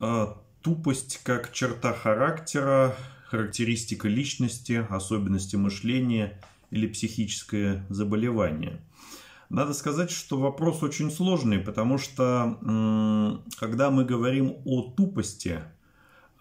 А, тупость как черта характера, характеристика личности, особенности мышления или психическое заболевание. Надо сказать, что вопрос очень сложный, потому что когда мы говорим о тупости,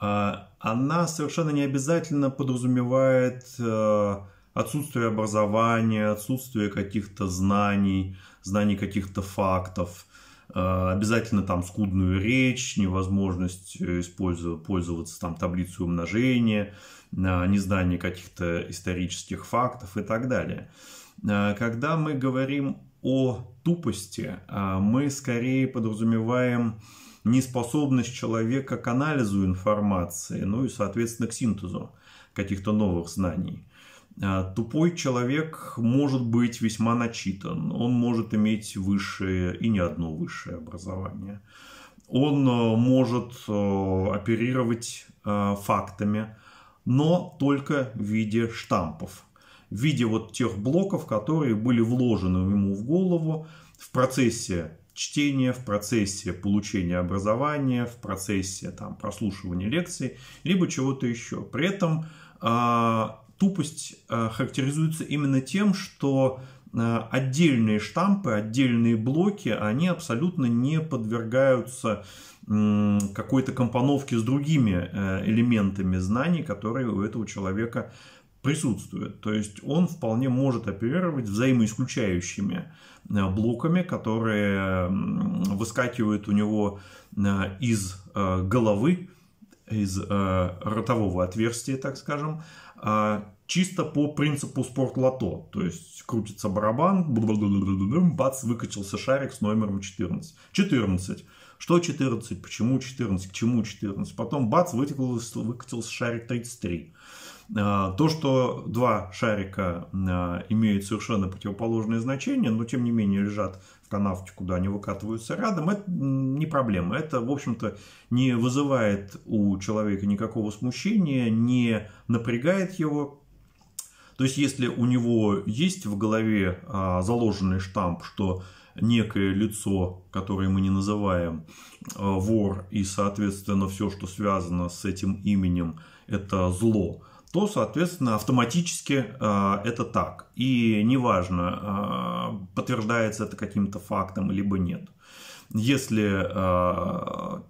а, она совершенно не обязательно подразумевает э, отсутствие образования, отсутствие каких-то знаний, знаний каких-то фактов – Э, обязательно там скудную речь, невозможность э, использовать, пользоваться там таблицей умножения, э, незнание каких-то исторических фактов и так далее. Когда мы говорим о тупости, мы скорее подразумеваем неспособность человека к анализу информации, ну и, соответственно, к синтезу каких-то новых знаний. А, тупой человек может быть весьма начитан, он может иметь высшее и не одно высшее образование. Он э, может э, оперировать э, фактами, но только в виде штампов, в виде вот тех блоков, которые были вложены ему в голову в процессе чтения, в процессе получения образования, в процессе там, прослушивания лекций, либо чего-то еще. При этом а, тупость э, характеризуется именно тем, что э, отдельные штампы, отдельные блоки, они абсолютно не подвергаются какой-то компоновке с другими э, элементами знаний, которые у этого человека присутствуют. То есть он вполне может оперировать взаимоисключающими блоками, которые выскакивают у него из головы, из ротового отверстия, так скажем, а, чисто по принципу спортлото. То есть крутится барабан, бац, выкачался шарик с номером 14. 14. Что 14? Почему 14? К чему 14? Потом бац, выкатился, выкатился шарик 33. Э, то, что два шарика э, имеют совершенно противоположные значения, но тем не менее лежат в канавке, куда они выкатываются рядом, это не проблема. Это, в общем-то, не вызывает у человека никакого смущения, не напрягает его. То есть, если у него есть в голове э, заложенный штамп, что некое лицо, которое мы не называем, вор, и, соответственно, все, что связано с этим именем, это зло, то, соответственно, автоматически э, это так. И неважно, э, подтверждается это каким-то фактом, либо нет. Если э,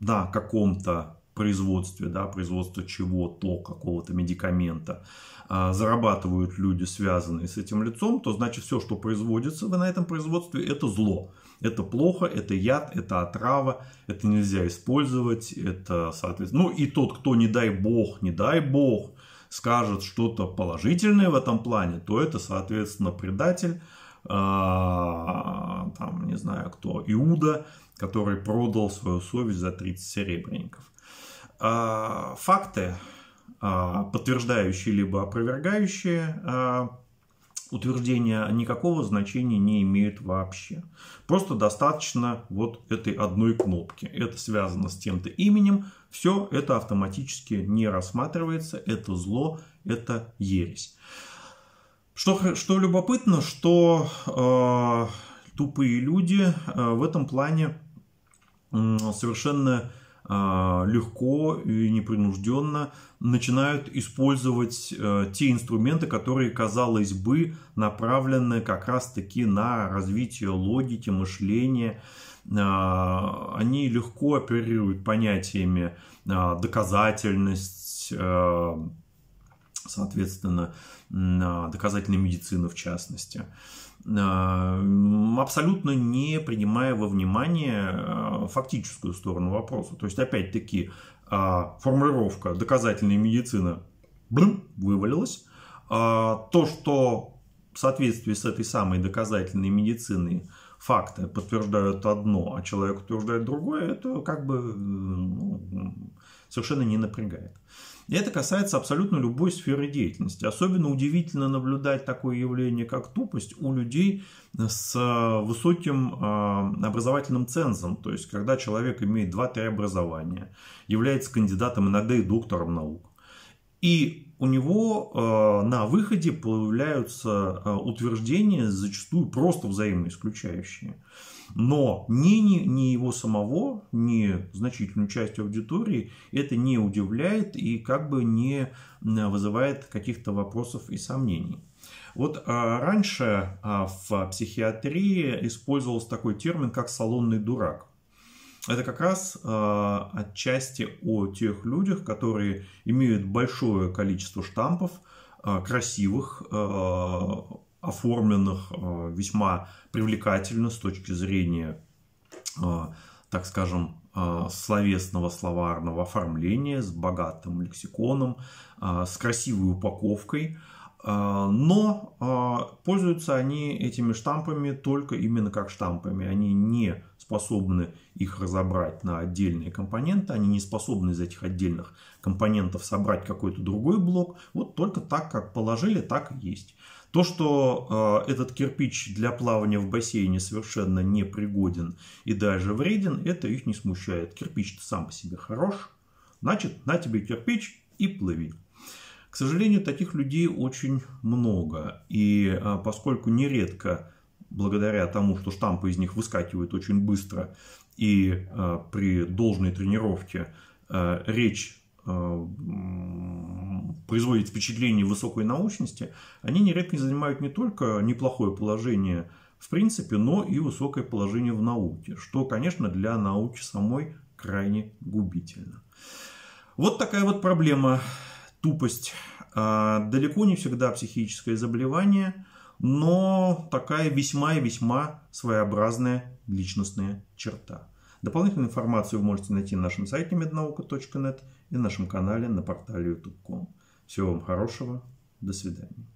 на каком-то производстве, да, производство чего-то, какого-то медикамента, а, зарабатывают люди, связанные с этим лицом, то значит все, что производится на этом производстве, это зло. Это плохо, это яд, это отрава, это нельзя использовать, это, соответственно, ну и тот, кто, не дай бог, не дай бог, скажет что-то положительное в этом плане, то это, соответственно, предатель, а, там, не знаю кто, Иуда, который продал свою совесть за 30 серебряников. А, факты, а, подтверждающие либо опровергающие а, утверждения, никакого значения не имеют вообще. Просто достаточно вот этой одной кнопки. Это связано с тем-то именем. Все это автоматически не рассматривается. Это зло, это ересь. Что, что любопытно, что э, тупые люди э, в этом плане э, совершенно Э, легко и непринужденно начинают использовать э, те инструменты, которые, казалось бы, направлены как раз-таки на развитие логики, мышления. Э, они легко оперируют понятиями доказательность, соответственно, доказательной медицины в частности. А, абсолютно не принимая во внимание а, фактическую сторону вопроса. То есть, опять-таки, а, формулировка «доказательная медицина» блин, вывалилась. То, что в соответствии с этой самой доказательной медициной факты подтверждают одно, а человек утверждает другое, это как бы ну, совершенно не напрягает. И это касается абсолютно любой сферы деятельности. Особенно удивительно наблюдать такое явление, как тупость у людей с э, высоким э, образовательным цензом. То есть, когда человек имеет 2-3 образования, является кандидатом, иногда и доктором наук, и у него э, на выходе появляются э, утверждения, зачастую просто взаимоисключающие. Но ни, ни, ни его самого, ни значительную часть аудитории это не удивляет и как бы не вызывает каких-то вопросов и сомнений. Вот а, раньше а, в психиатрии использовался такой термин, как салонный дурак это как раз э, отчасти о тех людях, которые имеют большое количество штампов, э, красивых, э, оформленных э, весьма привлекательно с точки зрения, э, так скажем, словесного словарного оформления, с богатым лексиконом, с красивой упаковкой – а, но а, пользуются они этими штампами только именно как штампами. Они не способны их разобрать на отдельные компоненты, они не способны из этих отдельных компонентов собрать какой-то другой блок. Вот только так, как положили, так и есть. То, что а, этот кирпич для плавания в бассейне совершенно непригоден и даже вреден, это их не смущает. Кирпич сам по себе хорош, значит, на тебе кирпич и плыви. К сожалению, таких людей очень много. И а, поскольку нередко, благодаря тому, что штампы из них выскакивают очень быстро, и а, при должной тренировке а, речь производит впечатление высокой научности, они нередко занимают не только неплохое положение в принципе, но и высокое положение в науке, что, конечно, для науки самой крайне губительно. Вот такая вот проблема тупость а, далеко не всегда психическое заболевание, но такая весьма и весьма своеобразная личностная черта. Дополнительную информацию вы можете найти на нашем сайте mednauka.net и на нашем канале на портале youtube.com. Всего вам хорошего. До свидания.